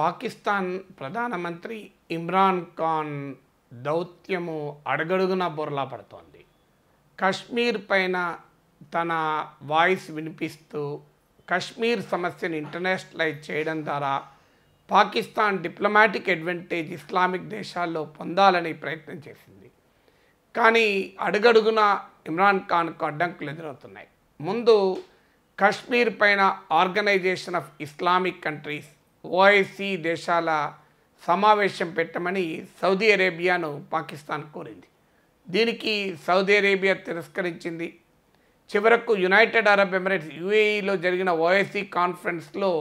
పాకిస్తాన్ ప్రధానమంత్రి ఇమ్రాన్ ఖాన్ దౌత్యము అడగడుగున బొరలా పడుతోంది కశ్మీర్ పైన తన వాయిస్ వినిపిస్తూ కశ్మీర్ సమస్యను ఇంటర్నేషనలైజ్ చేయడం ద్వారా పాకిస్తాన్ డిప్లొమాటిక్ అడ్వాంటేజ్ ఇస్లామిక్ దేశాల్లో పొందాలని ప్రయత్నం చేసింది కానీ అడుగడుగున ఇమ్రాన్ ఖాన్కు అడ్డంకులు ఎదురవుతున్నాయి ముందు కశ్మీర్ పైన organization of Islamic countries OIC దేశాల సమావేశం పెట్టమని సౌదీ అరేబియాను పాకిస్తాన్ కోరింది దీనికి సౌదీ అరేబియా తిరస్కరించింది చివరకు యునైటెడ్ అరబ్ ఎమిరేట్స్ యుఏఈలో జరిగిన ఓఐసీ కాన్ఫరెన్స్లో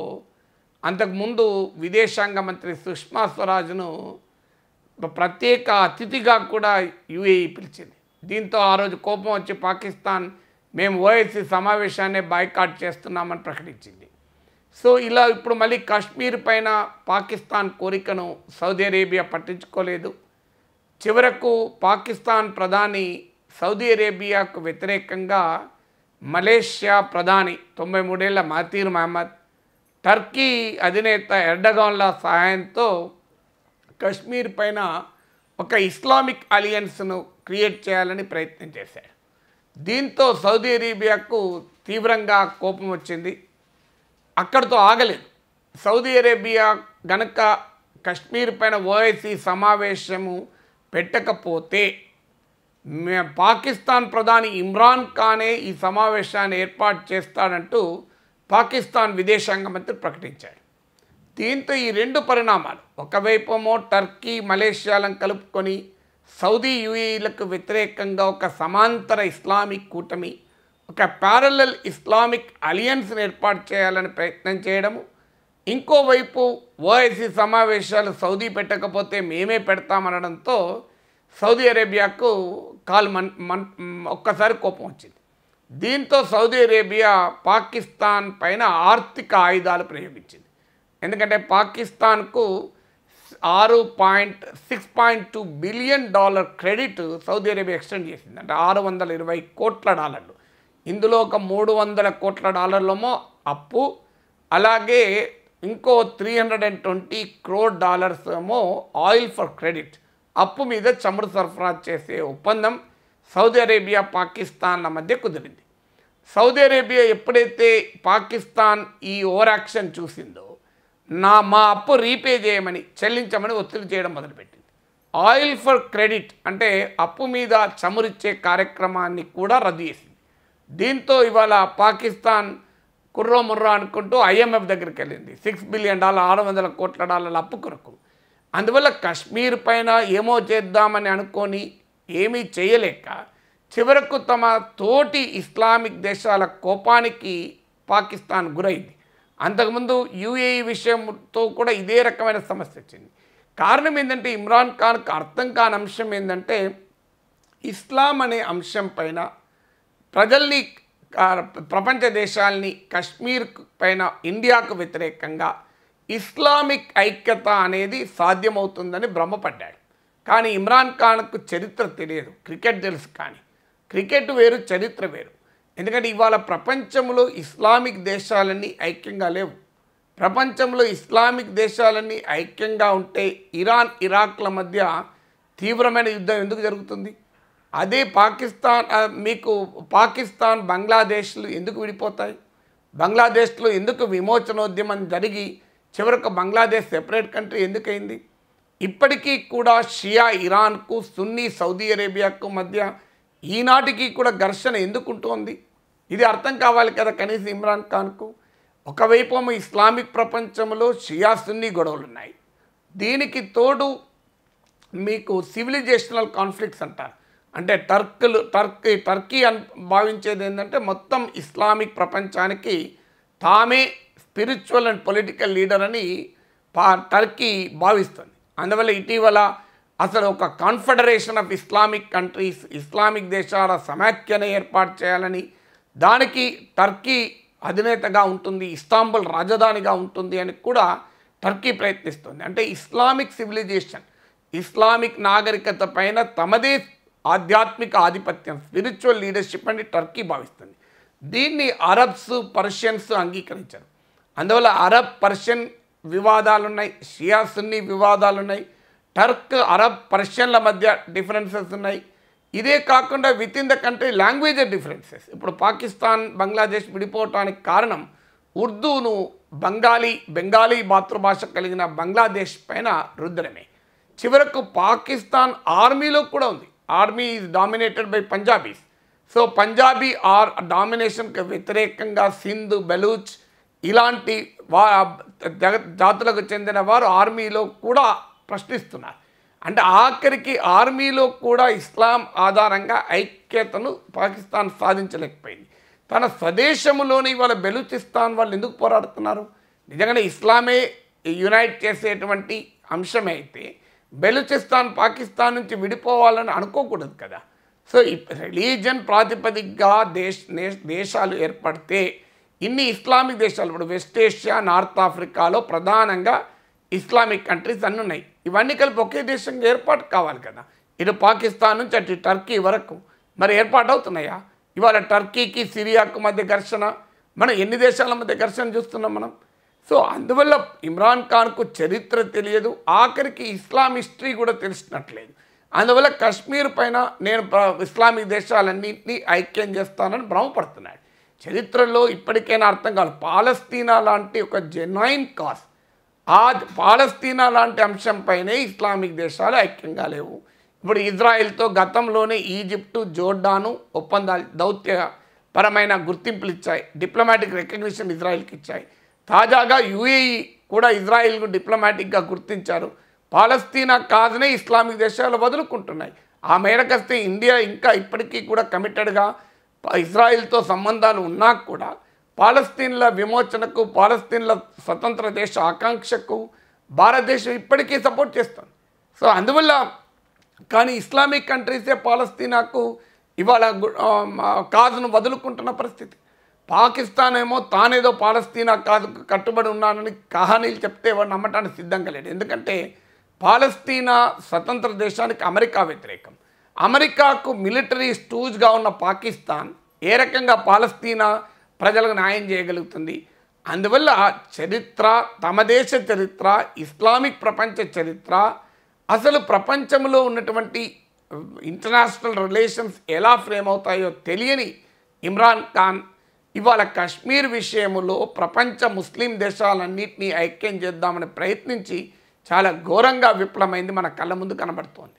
అంతకుముందు విదేశాంగ మంత్రి సుష్మా స్వరాజ్ను ప్రత్యేక అతిథిగా కూడా యుఏఈ పిలిచింది దీంతో ఆ రోజు కోపం వచ్చి పాకిస్తాన్ మేము ఓఐసీ సమావేశాన్ని బాయ్కాట్ చేస్తున్నామని ప్రకటించింది సో ఇలా ఇప్పుడు మళ్ళీ కాశ్మీర్ పైన పాకిస్తాన్ కోరికను సౌదీ అరేబియా పట్టించుకోలేదు చివరకు పాకిస్తాన్ ప్రధాని సౌదీ అరేబియాకు వ్యతిరేకంగా మలేషియా ప్రధాని తొంభై మూడేళ్ల మాతీర్ మహమ్మద్ టర్కీ అధినేత ఎర్డగాన్ల సహాయంతో కశ్మీర్ పైన ఒక ఇస్లామిక్ అలియన్స్ను క్రియేట్ చేయాలని ప్రయత్నం చేశారు దీంతో సౌదీ అరేబియాకు తీవ్రంగా కోపం వచ్చింది అక్కడితో ఆగలేదు సౌదీ అరేబియా గనక కశ్మీర్ పైన ఓఐసీ సమావేశము పెట్టకపోతే పాకిస్తాన్ ప్రధాని ఇమ్రాన్ ఖానే ఈ సమావేశాన్ని ఏర్పాటు చేస్తాడంటూ పాకిస్తాన్ విదేశాంగ మంత్రి ప్రకటించాడు దీంతో ఈ రెండు పరిణామాలు ఒకవైపేమో టర్కీ మలేషియాలను కలుపుకొని సౌదీ యూఏలకు వ్యతిరేకంగా ఒక సమాంతర ఇస్లామిక్ కూటమి ఒక ప్యారలల్ ఇస్లామిక్ అలియన్స్ని ఏర్పాటు చేయాలని ప్రయత్నం చేయడము ఇంకోవైపు ఓఐసీ సమావేశాలు సౌదీ పెట్టకపోతే మేమే పెడతామనడంతో సౌదీ అరేబియాకు కాల్ మన్ మన్ ఒక్కసారి కోపం వచ్చింది దీంతో సౌదీ అరేబియా పాకిస్తాన్ పైన ఆర్థిక ఆయుధాలు ప్రయోగించింది ఎందుకంటే పాకిస్తాన్కు ఆరు point six point two billion dollar credit Saudi Arabia extend చేసింది అంటే ఆరు వందల ఇరవై కోట్ల డాలర్లు ఇందులో ఒక మూడు వందల కోట్ల డాలర్లమో అప్పు అలాగే ఇంకో three hundred and twenty crore dollars ఏమో ఆయిల్ ఫర్ క్రెడిట్ అప్పు మీద చమురు సరఫరా చేసే ఒప్పందం సౌదీ అరేబియా పాకిస్తాన్ల మధ్య కుదిరింది సౌదీ అరేబియా ఎప్పుడైతే పాకిస్తాన్ ఈ ఓవర్ యాక్షన్ చూసిందో నా మా అప్పు రీపే చేయమని చెల్లించమని ఒత్తిడి చేయడం మొదలుపెట్టింది ఆయిల్ ఫర్ క్రెడిట్ అంటే అప్పు మీద చమురిచ్చే కార్యక్రమాన్ని కూడా రద్దు చేసింది దీంతో ఇవాళ పాకిస్తాన్ కుర్రో ముర్రో అనుకుంటూ ఐఎంఎఫ్ దగ్గరికి వెళ్ళింది సిక్స్ బిలియన్ డాలర్ ఆరు వందల కోట్ల డాలర్ల అప్పు కొరకు అందువల్ల కశ్మీర్ పైన ఏమో చేద్దామని అనుకొని ఏమీ చేయలేక చివరకు తమ తోటి ఇస్లామిక్ దేశాల కోపానికి పాకిస్తాన్ గురైంది అంతకుముందు యూఏఈ విషయంతో కూడా ఇదే రకమైన సమస్య వచ్చింది కారణం ఏంటంటే ఇమ్రాన్ ఖాన్కు అర్థం కాని అంశం ఏంటంటే ఇస్లాం అనే అంశం పైన ప్రజల్ని ప్రపంచ దేశాల్ని కశ్మీర్ పైన ఇండియాకు వ్యతిరేకంగా ఇస్లామిక్ ఐక్యత అనేది సాధ్యమవుతుందని భ్రమపడ్డాడు కానీ ఇమ్రాన్ ఖాన్కు చరిత్ర తెలియదు క్రికెట్ తెలుసు కానీ క్రికెట్ వేరు చరిత్ర వేరు ఎందుకంటే ఇవాళ ప్రపంచంలో ఇస్లామిక్ దేశాలన్నీ ఐక్యంగా లేవు ప్రపంచంలో ఇస్లామిక్ దేశాలన్నీ ఐక్యంగా ఉంటే ఇరాన్ ఇరాక్ల మధ్య తీవ్రమైన యుద్ధం ఎందుకు జరుగుతుంది అదే పాకిస్తాన్ మీకు పాకిస్తాన్ బంగ్లాదేశ్లు ఎందుకు విడిపోతాయి బంగ్లాదేశ్లో ఎందుకు విమోచనోద్యమం జరిగి చివరకు బంగ్లాదేశ్ సెపరేట్ కంట్రీ ఎందుకైంది ఇప్పటికీ కూడా షియా ఇరాన్కు సున్నీ సౌదీ అరేబియాకు మధ్య ఈనాటికి కూడా ఘర్షణ ఎందుకుంటోంది ఇది అర్థం కావాలి కదా కనీసం ఇమ్రాన్ ఖాన్కు ఒకవైపు ఇస్లామిక్ ప్రపంచంలో షియా సున్నీ గొడవలు ఉన్నాయి దీనికి తోడు మీకు సివిలైజేషనల్ కాన్ఫ్లిక్ట్స్ అంటారు అంటే టర్క్లు టర్క్ టర్కీ అని భావించేది ఏంటంటే మొత్తం ఇస్లామిక్ ప్రపంచానికి తామే స్పిరిచువల్ అండ్ పొలిటికల్ లీడర్ అని పా టర్కీ భావిస్తుంది అందువల్ల ఇటీవల అసలు ఒక confederation of Islamic countries Islamic దేశాల సమాఖ్యను ఏర్పాటు చేయాలని దానికి టర్కీ అధినేతగా ఉంటుంది ఇస్తాంబుల్ రాజధానిగా ఉంటుంది అని కూడా టర్కీ ప్రయత్నిస్తుంది అంటే ఇస్లామిక్ సివిలైజేషన్ ఇస్లామిక్ నాగరికత పైన తమదే ఆధ్యాత్మిక ఆధిపత్యం స్పిరిచువల్ లీడర్షిప్ అని టర్కీ భావిస్తుంది దీన్ని అరబ్స్ పర్షియన్స్ అంగీకరించారు అందువల్ల అరబ్ పర్షియన్ వివాదాలున్నాయి షియా సున్నీ వివాదాలున్నాయి టర్క్ అరబ్ పర్షియన్ల మధ్య డిఫరెన్సెస్ ఉన్నాయి ఇదే కాకుండా with in the country language differences ఇప్పుడు పాకిస్తాన్ బంగ్లాదేశ్ విడిపోవటానికి కారణం ఉర్దూను బెంగాలీ బెంగాలీ మాతృభాష కలిగిన బంగ్లాదేశ్ పైన రుద్రమే చివరకు పాకిస్తాన్ ఆర్మీలో కూడా ఉంది army is dominated by Punjabis so Punjabi or డామినేషన్కి వ్యతిరేకంగా సింధు బెలూచ్ ఇలాంటి వా జాతులకు చెందిన వారు ఆర్మీలో కూడా ప్రశ్నిస్తున్నారు అంటే ఆఖరికి ఆర్మీలో కూడా ఇస్లాం ఆధారంగా ఐక్యతను పాకిస్తాన్ సాధించలేకపోయింది తన స్వదేశంలోని వాళ్ళ బెలూచిస్తాన్ వాళ్ళు ఎందుకు పోరాడుతున్నారు నిజంగానే ఇస్లామే యునైట్ చేసేటువంటి అంశమైతే బెలూచిస్తాన్ పాకిస్తాన్ నుంచి విడిపోవాలని అనుకోకూడదు కదా సో రిలీజన్ ప్రాతిపదికగా దేశ దేశాలు ఏర్పడితే ఇన్ని ఇస్లామిక్ దేశాలు ఇప్పుడు వెస్ట్ ఏషియా నార్త్ ఆఫ్రికాలో ప్రధానంగా ఇస్లామిక్ కంట్రీస్ అన్నీ ఉన్నాయి ఇవన్నీ కలిపి ఒకే దేశంగా ఏర్పాటు కావాలి కదా ఇటు పాకిస్తాన్ నుంచి అటు టర్కీ వరకు మరి ఏర్పాటు అవుతున్నాయా ఇవాళ టర్కీకి సిరియాకు మధ్య ఘర్షణ మనం ఎన్ని దేశాల మధ్య ఘర్షణ చూస్తున్నాం మనం సో అందువల్ల ఇమ్రాన్ ఖాన్కు చరిత్ర తెలియదు ఆఖరికి ఇస్లాం హిస్టరీ కూడా తెలిసినట్లేదు అందువల్ల కశ్మీర్ పైన నేను ఇస్లామిక్ దేశాలన్నింటినీ ఐక్యం చేస్తానని భ్రమపడుతున్నాడు చరిత్రలో ఇప్పటికైనా అర్థం కాదు పాలస్తీనా లాంటి ఒక జెన్యున్ కాస్ ఆ పాలస్తీనా లాంటి అంశంపైనే ఇస్లామిక్ దేశాలు ఐక్యంగా లేవు ఇప్పుడు ఇజ్రాయెల్తో గతంలోనే ఈజిప్టు జోర్డాను ఒప్పందాలు దౌత్యపరమైన గుర్తింపులు ఇచ్చాయి డిప్లొమాటిక్ రికగ్నిషన్ ఇజ్రాయెల్కి ఇచ్చాయి తాజాగా యుఏఈ కూడా ఇజ్రాయిల్ను డిప్లొమాటిక్గా గుర్తించారు పాలస్తీనా కాజునే ఇస్లామిక్ దేశాలు వదులుకుంటున్నాయి ఆ మేరకస్తే ఇండియా ఇంకా ఇప్పటికీ కూడా కమిటెడ్గా ఇజ్రాయిల్తో సంబంధాలు ఉన్నా కూడా పాలస్తీన్ల విమోచనకు పాలస్తీన్ల స్వతంత్ర దేశ ఆకాంక్షకు భారతదేశం ఇప్పటికీ సపోర్ట్ చేస్తుంది సో అందువల్ల కానీ ఇస్లామిక్ కంట్రీసే పాలస్తీనాకు ఇవాళ కాజును వదులుకుంటున్న పరిస్థితి పాకిస్తాన్ ఏమో తానేదో పాలస్తీనా కాదు కట్టుబడి ఉన్నానని కహనీలు చెప్తే వాడు నమ్మటానికి సిద్ధంగా లేడు ఎందుకంటే పాలస్తీనా స్వతంత్ర దేశానికి అమెరికా వ్యతిరేకం అమెరికాకు మిలిటరీ స్టూజ్గా ఉన్న పాకిస్తాన్ ఏ రకంగా పాలస్తీనా ప్రజలకు న్యాయం చేయగలుగుతుంది అందువల్ల చరిత్ర తమ దేశ చరిత్ర ఇస్లామిక్ ప్రపంచ చరిత్ర అసలు ప్రపంచంలో ఉన్నటువంటి ఇంటర్నేషనల్ రిలేషన్స్ ఎలా ఫ్రేమ్ అవుతాయో తెలియని ఇమ్రాన్ ఖాన్ ఇవాళ కశ్మీర్ విషయంలో ప్రపంచ ముస్లిం దేశాలన్నింటినీ ఐక్యం చేద్దామని ప్రయత్నించి చాలా ఘోరంగా విఫలమైంది మన కళ్ళ ముందు కనబడుతోంది